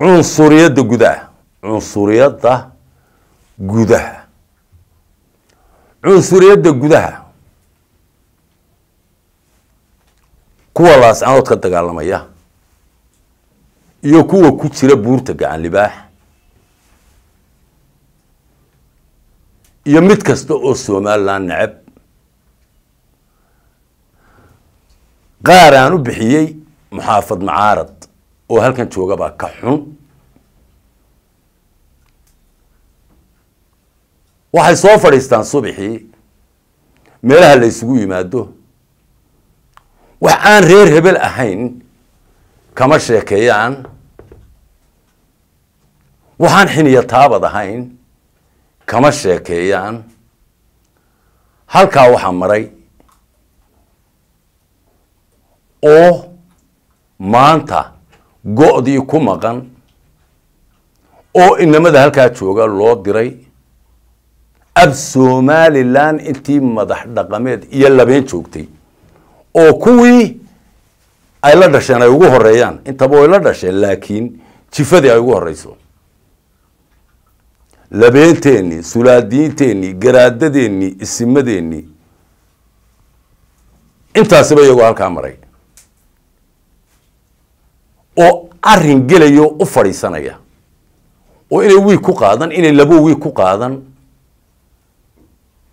cunsuriyadda gudaha cunsuriyadda gudaha cunsuriyadda gudaha kuwa laascanood ka dagaalamaya iyo kuwa ku jira buurta gacan libaax iyo mid kasta oo somalilan necab qaar aan u bixiyey muxaafad macaarad oo halkan joogabaa ka xun waxay soo fadhiistaan subaxii meelaha laysugu yimaado wax aan reer hebel ahayn kama sheekeeyaan waxaan xiniya taabad ahayn kama sheekeeyaan halkaa waxaa maray oo maanta go-dii ku maqan oo inamada halkaa jooga loo diray ab somalilan intii madax dhaqameed iyo labeen joogtay oo kuwii ay la dhasheen ay ugu horeeyaan intaba way la dhasheen laakiin jifadii ay ugu horeyso labeenteenii sulaadiinteenii garaadadeenii isimadeenii intaasiba iyagoo halkaa maray arin gelayo u fadhiisanaya oo inay wiig ku qaadan inay labo wiig ku qaadan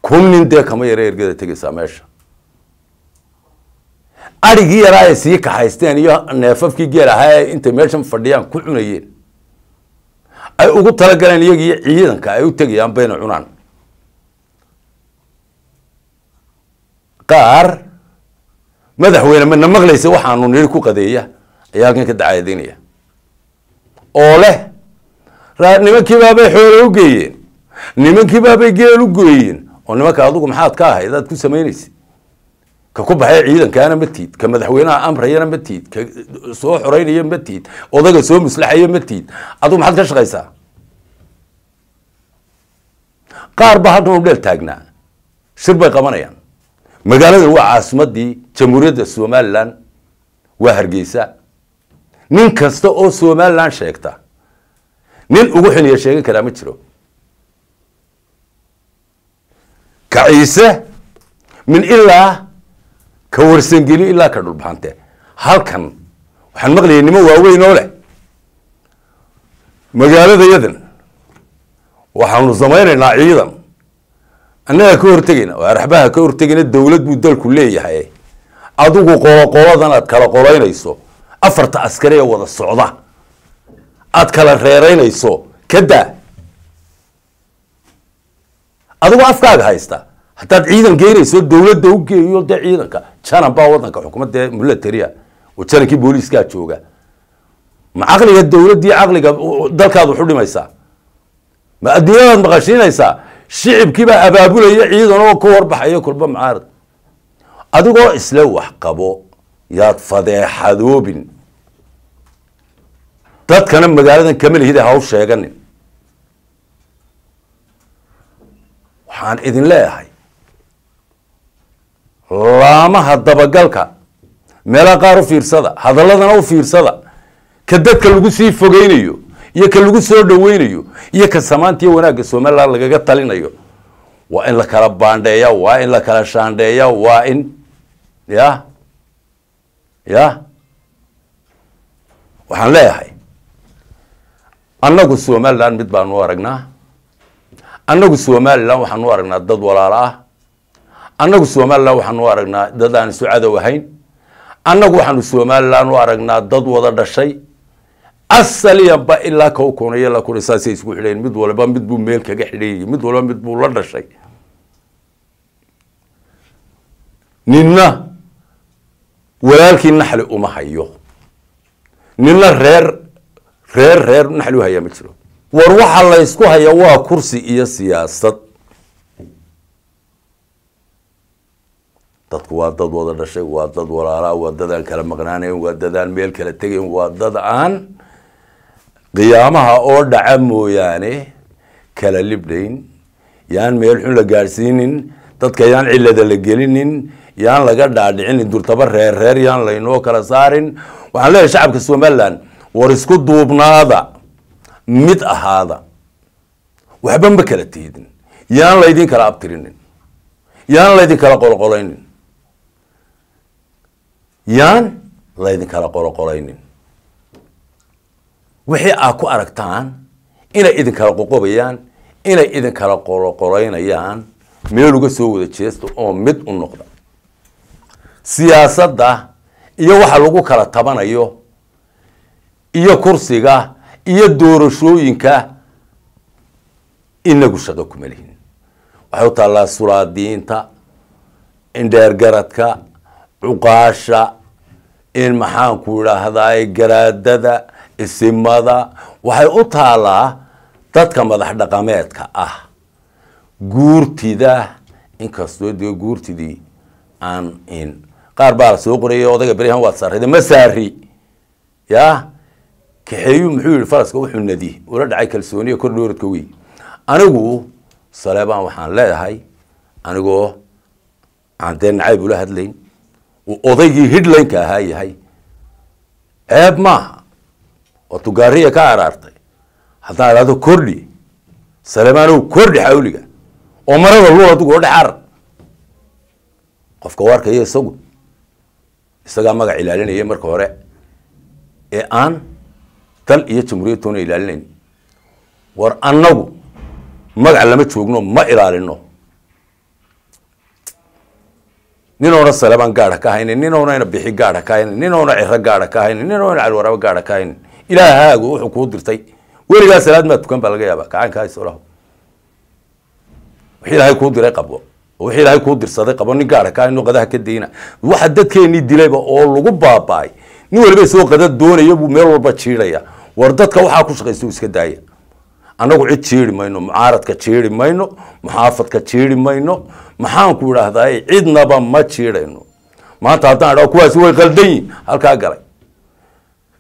kun nin dee kama yare ergada tegaysaa meesha arigii yaraa ay sii kahaysteen iyo neefafkii geel ahaa ee intay meeshan fadhiyaan ku cunayeen ay ugu talagaleen iyagiiyo ciidanka ay u tegayaan bayna cunaan qaar madaxweyne mana maqlaysa waxaanu niri ku qadeeya ayaa halkan ka dacaadaynaya oo leh nimankiibaabay xoolo u geeyeen nimankiibaabay geel u gooyeen oo nimanka adugu maxaad ka ahay daad ku samaynaysa ka ku baxay ciidankaana matiid ka madaxweynaha amrayana matiid ka soo xoreynaya matiid odaga soo muslaxaya matiid adugu maxaad ka shaqaysaa qaar baa hadda u dheel taagnaa shir bay qabanayaan magaaladan waa caasimadii jamhuuriyadda somalilan waa hargeysa nin kasta oo somalilan sheegta nin ugu xiliya sheegan karaa ma jiro ka ciise min ilaa ka warsangeli ilaa ka dhulbaante halkan waxaan maqlayay nimo waaweyn oo leh magaalada yadan waxaanu samaynaynaa ciidan annagaa ka hortegayna oo araxbaha ka hortegayna dowlad buu dalku leeyahay adigu qolo qoladan aad kala qolaynayso afarta askari ee wada socda aad kala reeraynayso ka adigoo afkaaga haysta haddaad ciidan geynayso dowladda u geeyo dee ciidanka janan baa wadanka xukuumadda militaria oo janankii booliiskaa jooga ma caqliga dowladdii caqliga dalkaad waxu dhimaysaa ma adduunyadaad maqashiinaysaa shicibkiibaa abaabulaya ciidan oo ka warbaxaya kulba macaarad adigoo isle wax qabo yaad fadeexadoobin dadkana magaaladan kama lihide haw sheeganin waxaan idin leeyahay laamaha dabagalka meelaha qaar u fiirsada hadalladana u fiirsada ka dadka lagu sii fogeynayo iyo ka lagu soo dhaweynayo iyo ka samaantiiyo wanaagga somalilan lagaga talinayo waa in la kala baandheeya waa in la kala shaandheeya waa in ya ya waxaan leeyahay annagu somalilan mid baanu u aragnaa annagu somalilan waxaan u aragnaa dad walaala ah annagu somalilan waxaan u aragnaa dad aan isu cadow ahayn annagu waxaanu somalilan u aragnaa dad wada dhashay asaliyanba ilaa ka ukuna iyo la kuna saasay isku xidhayn mid waliba mid buu meel kaga xidhayy mid waliba mid buu la dhashay ninna walaalkii naxli uma hayo ninna reer reer reer naxli u hayaa ma jiro war waxaa laysku haya waa kursi iyo siyaasad dadku waa dad wada dhashay waa dad walaalaa waa dad aan kala maqnaanayn waa dad aan meel kala tegayn waa dad aan qiyaamaha oo dhaca mooyaane kala libdhayn yaan meel xun la gaadhsiinin dadka yaan cillada la gelinin yaan laga dhaadhicinin durtaba reer reer yaan laynoo kala saarin waxaan leeyahay shacabka somalilan war isku duubnaada mid ahaada waxba ma kala tiidin yaan laydin kala abtirinin yaan laydin kala qoloqolaynin yaan laydin kala qoloqolaynin wixii aa ku aragtaan inay idin kala qoqobayaan inay idin kala qoloqolaynayaan meel uga soo wada jeesta oo mid u noqda siyaasadda iyo waxa lagu kala tabanayo iyo kursiga iyo doorashooyinka inagu shaqo kuma lihin waxay u taallaa suraadiinta indheergaradka cuqaasha in maxaanku idhaahdaay garaadada isimada waxay u taallaa dadka madax dhaqameedka ah guurtida inkastoo dee guurtidii aan in qaar baa la soo qorayay odayga beryahan waad saarayda ma saari ya kaxeeyuu muxuu yihi faraska wuxuu nadi ula dhacay kalsooniya kor dhooradka weyn anigu saleebaan waxaan leedahay anigoo aan dee nacayb ula hadlayn uu odaygii hidlanka ahaa yahay ceeb maaha oo tugaariya ka araartay haddaan idhaahdo kordhi saleebaanow kordhi xawliga oo marada luul adugu oo dhex arar qofka isagu isagaa magac ilaalinaya marka hore ee aan dal iyo jamhuuriyadtoona ilaalinayn war annagu magac lama joogno ma ilaalino ninoona salaban gaadha ka haynin ninoonayna bixi gaadha ka haynin ninoona cira gaadha ka haynin ninoona calwarabo gaadha ka hayn ilaahaagu wuxuu kuu dirtay weligaa salaad maa tukan baa laga yaaba gacankaa isolahu wix ilaahay kuu diray qabo wixii ilaahay kuu dirsaday qabo nin gaara ah, kaa inuu qadaha ka dayna waxa dadkeenii dilayba oo lagu baaba'ay nin waliba isagoo qadad doonaya buu meel walba jiidhaya war dadka waxaa ku shaqaysta iska daaya annagu cid jiiri mayno mucaaradka jiiri mayno muxaafadka jiiri mayno maxaanku idhaahdaa cidnaba ma jiidhayno maanta haddaan idhaa kuwaasi way qaldan yihin halkaa galay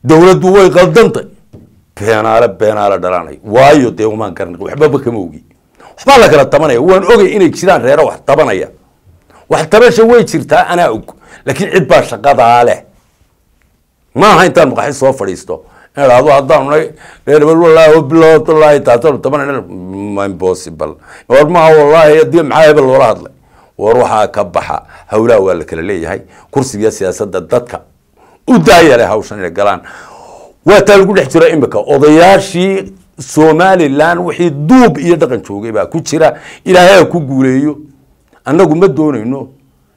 dowladdu way qaldantay beenaale beenaale dhalaanay waayo dee umaan garnaq waxbaba kama ogi waxbaa la kala tabanaya waan ogay inay jiraan reero wax tabanaya wax tabasha way jirtaa anaa og laakiin cid baa shaqadaa leh maaha intaan maqaxi soo fadhiisto in idhaahdo haddaan wallaahi bilood wallaahi taasanu taban impossible war maa wallaahi haddii maxaa hebel loola hadlay war waxaa ka baxa hawlaha waa la kala leeyahay kursiga siyaasadda dadka u daaya leh hawshan inay galaan waa taa lagu dhex jiro imika odayaashii somalilan wixii duub iyo dhaqan joogay baa ku jira ilaahay ha ku guuleeyo annagu ma doonayno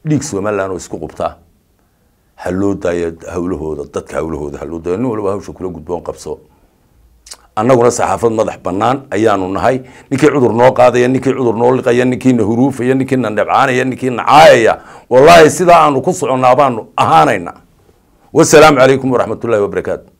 dhiig somalilan oo isku qubtaa ha loo daayo dadka hawlahooda haloo daayo nin walba hawsha kula gudboon qabso annaguna saxaafad madax banaan ayaanu nahay ninkii cudur noo qaadaya ninkii cudur noo liqaya ninkiina huruufaya ninkiina dhebcaanaya ninkiina caayaya wallaahi sidaa aanu ku soconaa baanu ahaanayna wasalaamu calaykum waraxmat wabarakaatu